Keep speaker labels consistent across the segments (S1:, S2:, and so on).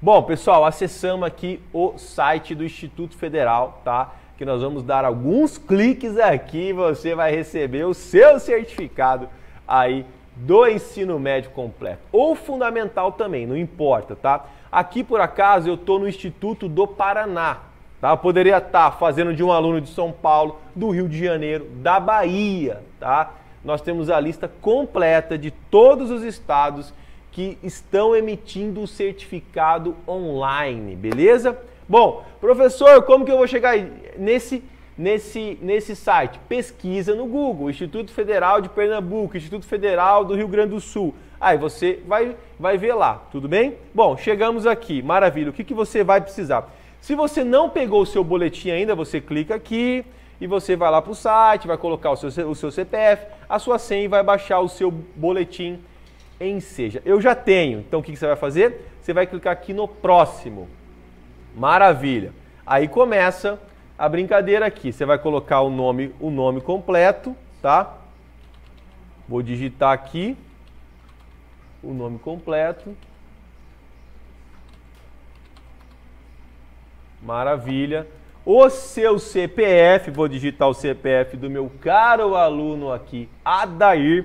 S1: Bom, pessoal, acessamos aqui o site do Instituto Federal, tá? Que nós vamos dar alguns cliques aqui e você vai receber o seu certificado aí do ensino médio completo ou fundamental também, não importa, tá? Aqui por acaso eu tô no Instituto do Paraná, tá? Eu poderia estar tá fazendo de um aluno de São Paulo, do Rio de Janeiro, da Bahia, tá? Nós temos a lista completa de todos os estados que estão emitindo o certificado online, beleza? Bom, professor, como que eu vou chegar nesse nesse nesse site? Pesquisa no Google, Instituto Federal de Pernambuco, Instituto Federal do Rio Grande do Sul. Aí você vai vai ver lá, tudo bem? Bom, chegamos aqui, maravilha. O que, que você vai precisar? Se você não pegou o seu boletim ainda, você clica aqui e você vai lá para o site, vai colocar o seu, o seu CPF, a sua senha e vai baixar o seu boletim em seja. Eu já tenho, então o que você vai fazer? Você vai clicar aqui no próximo. Maravilha. Aí começa a brincadeira aqui. Você vai colocar o nome, o nome completo, tá? Vou digitar aqui o nome completo. Maravilha. O seu CPF, vou digitar o CPF do meu caro aluno aqui, Adair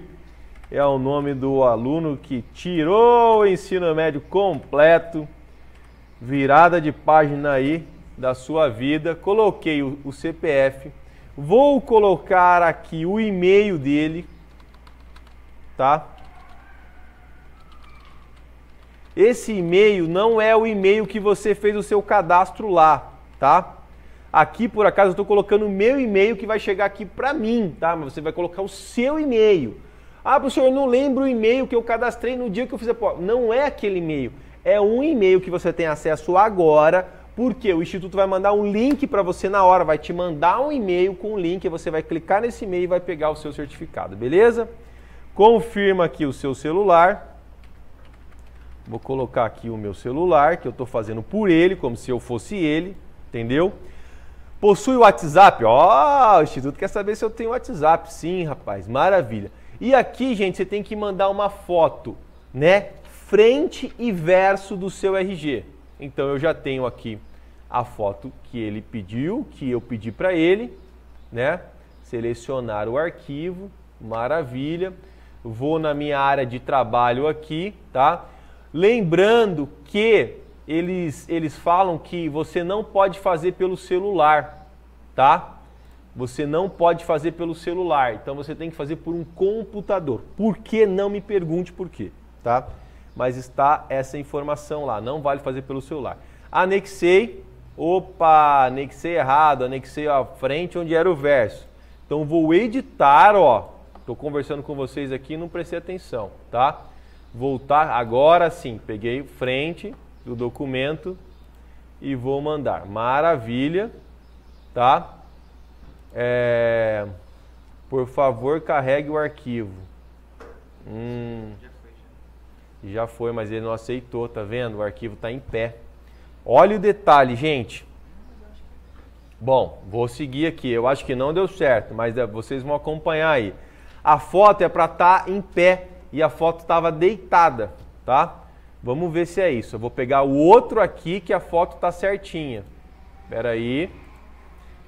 S1: é o nome do aluno que tirou o ensino médio completo, virada de página aí da sua vida. Coloquei o, o CPF, vou colocar aqui o e-mail dele, tá? Esse e-mail não é o e-mail que você fez o seu cadastro lá, tá? Aqui, por acaso, eu estou colocando o meu e-mail que vai chegar aqui para mim, tá? Mas você vai colocar o seu e-mail. Ah, professor, eu não lembro o e-mail que eu cadastrei no dia que eu fiz a prova. Não é aquele e-mail. É um e-mail que você tem acesso agora, porque o Instituto vai mandar um link para você na hora, vai te mandar um e-mail com o um link, você vai clicar nesse e-mail e vai pegar o seu certificado, beleza? Confirma aqui o seu celular. Vou colocar aqui o meu celular, que eu estou fazendo por ele, como se eu fosse ele, entendeu? Possui WhatsApp? Ó, oh, o Instituto quer saber se eu tenho WhatsApp. Sim, rapaz, maravilha. E aqui, gente, você tem que mandar uma foto, né? Frente e verso do seu RG. Então eu já tenho aqui a foto que ele pediu, que eu pedi para ele, né? Selecionar o arquivo, maravilha. Vou na minha área de trabalho aqui, tá? Lembrando que eles, eles falam que você não pode fazer pelo celular, tá? Você não pode fazer pelo celular, então você tem que fazer por um computador. Por que? Não me pergunte por quê, tá? Mas está essa informação lá, não vale fazer pelo celular. Anexei, opa, anexei errado, anexei a frente onde era o verso. Então vou editar, ó, estou conversando com vocês aqui não prestei atenção, tá? Voltar, agora sim, peguei frente do documento e vou mandar. Maravilha, Tá? É, por favor, carregue o arquivo. Hum, já foi, mas ele não aceitou, tá vendo? O arquivo está em pé. Olha o detalhe, gente. Bom, vou seguir aqui. Eu acho que não deu certo, mas é, vocês vão acompanhar aí. A foto é para estar tá em pé e a foto estava deitada, tá? Vamos ver se é isso. Eu vou pegar o outro aqui que a foto está certinha. Espera aí.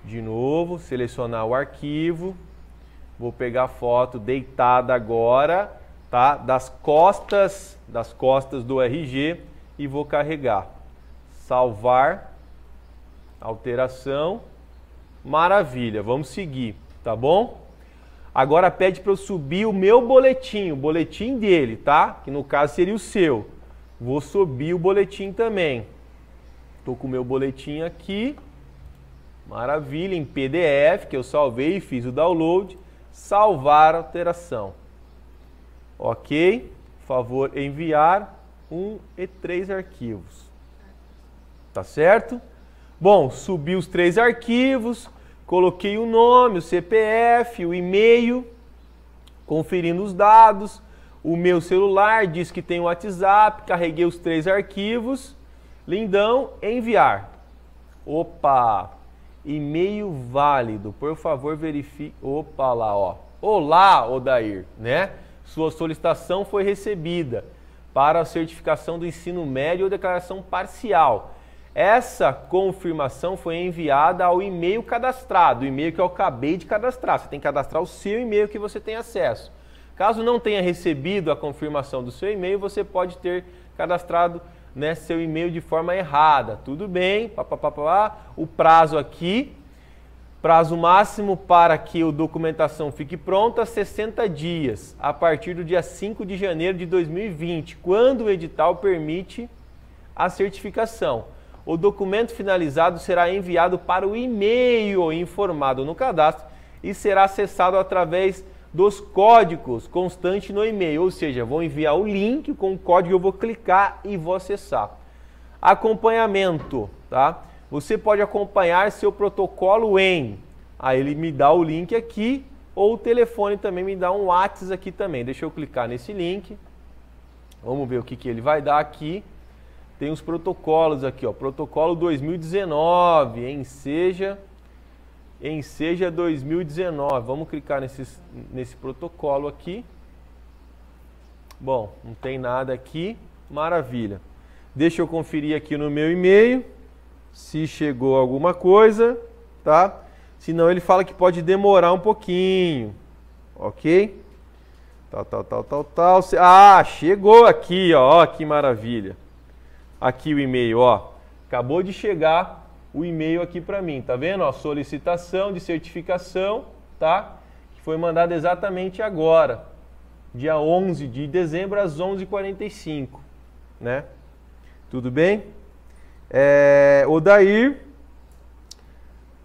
S1: De novo, selecionar o arquivo. Vou pegar a foto deitada agora, tá? Das costas, das costas do RG e vou carregar. Salvar. Alteração. Maravilha, vamos seguir, tá bom? Agora pede para eu subir o meu boletim, o boletim dele, tá? Que no caso seria o seu. Vou subir o boletim também. Estou com o meu boletim aqui. Maravilha, em PDF que eu salvei e fiz o download. Salvar alteração. Ok? Favor enviar um e três arquivos. Tá certo? Bom, subi os três arquivos, coloquei o nome, o CPF, o e-mail, conferindo os dados. O meu celular diz que tem o WhatsApp, carreguei os três arquivos. Lindão, enviar. Opa! e-mail válido. Por favor, verifique. Opa lá, ó. Olá, Odair, né? Sua solicitação foi recebida para a certificação do ensino médio ou declaração parcial. Essa confirmação foi enviada ao e-mail cadastrado, o e-mail que eu acabei de cadastrar. Você tem que cadastrar o seu e-mail que você tem acesso. Caso não tenha recebido a confirmação do seu e-mail, você pode ter cadastrado né, seu e-mail de forma errada. Tudo bem, papapá, o prazo aqui, prazo máximo para que a documentação fique pronta, 60 dias, a partir do dia 5 de janeiro de 2020, quando o edital permite a certificação. O documento finalizado será enviado para o e-mail informado no cadastro e será acessado através dos códigos constante no e-mail, ou seja, vou enviar o link com o código, eu vou clicar e vou acessar. Acompanhamento, tá? Você pode acompanhar seu protocolo em, aí ah, ele me dá o link aqui, ou o telefone também me dá um WhatsApp aqui também. Deixa eu clicar nesse link, vamos ver o que, que ele vai dar aqui. Tem os protocolos aqui, ó, protocolo 2019, em seja em Seja 2019. Vamos clicar nesse, nesse protocolo aqui. Bom, não tem nada aqui. Maravilha. Deixa eu conferir aqui no meu e-mail se chegou alguma coisa, tá? Senão ele fala que pode demorar um pouquinho, ok? Tal, tal, tal, tal, tal. Ah, chegou aqui, ó, ó que maravilha. Aqui o e-mail, ó. Acabou de chegar o e-mail aqui para mim, tá vendo? Ó, solicitação de certificação, tá? Que foi mandada exatamente agora, dia 11 de dezembro às 11h45, né? Tudo bem? É, Odair,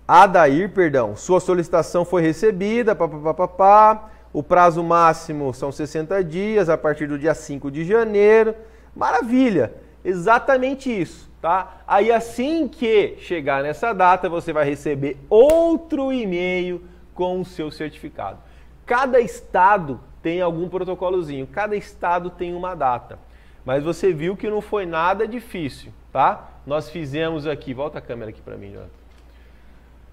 S1: Adair, perdão, sua solicitação foi recebida, papapá, o prazo máximo são 60 dias, a partir do dia 5 de janeiro, maravilha! Exatamente isso, tá? Aí assim que chegar nessa data, você vai receber outro e-mail com o seu certificado. Cada estado tem algum protocolozinho, cada estado tem uma data. Mas você viu que não foi nada difícil, tá? Nós fizemos aqui, volta a câmera aqui para mim, Jonathan.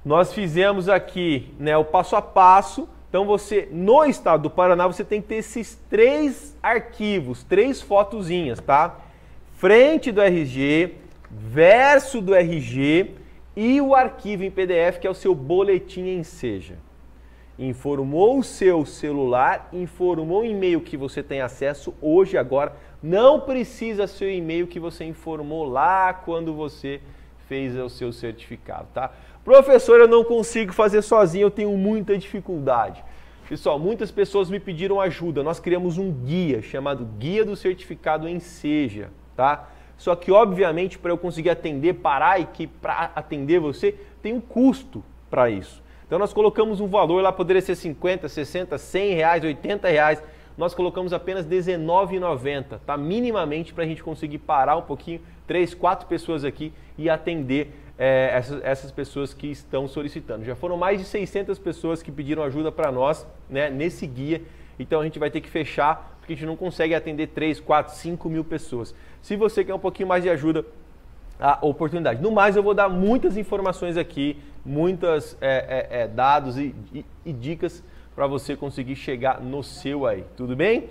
S1: Nós fizemos aqui, né, o passo a passo. Então você no estado do Paraná você tem que ter esses três arquivos, três fotozinhas, tá? frente do RG, verso do RG e o arquivo em PDF, que é o seu boletim em Seja. Informou o seu celular, informou o e-mail que você tem acesso hoje, agora. Não precisa ser o e-mail que você informou lá quando você fez o seu certificado, tá? Professor, eu não consigo fazer sozinho, eu tenho muita dificuldade. Pessoal, muitas pessoas me pediram ajuda. Nós criamos um guia chamado Guia do Certificado em Seja tá? Só que, obviamente, para eu conseguir atender Pará e que para atender você, tem um custo para isso. Então, nós colocamos um valor lá, poderia ser 50, 60, 100 reais, 80 reais. Nós colocamos apenas R$19,90, tá? Minimamente para a gente conseguir parar um pouquinho, três, quatro pessoas aqui e atender é, essas, essas, pessoas que estão solicitando. Já foram mais de 600 pessoas que pediram ajuda para nós né, nesse guia então a gente vai ter que fechar porque a gente não consegue atender 3, 4, 5 mil pessoas. Se você quer um pouquinho mais de ajuda, a oportunidade. No mais, eu vou dar muitas informações aqui, muitos é, é, é, dados e, e, e dicas para você conseguir chegar no seu aí. Tudo bem?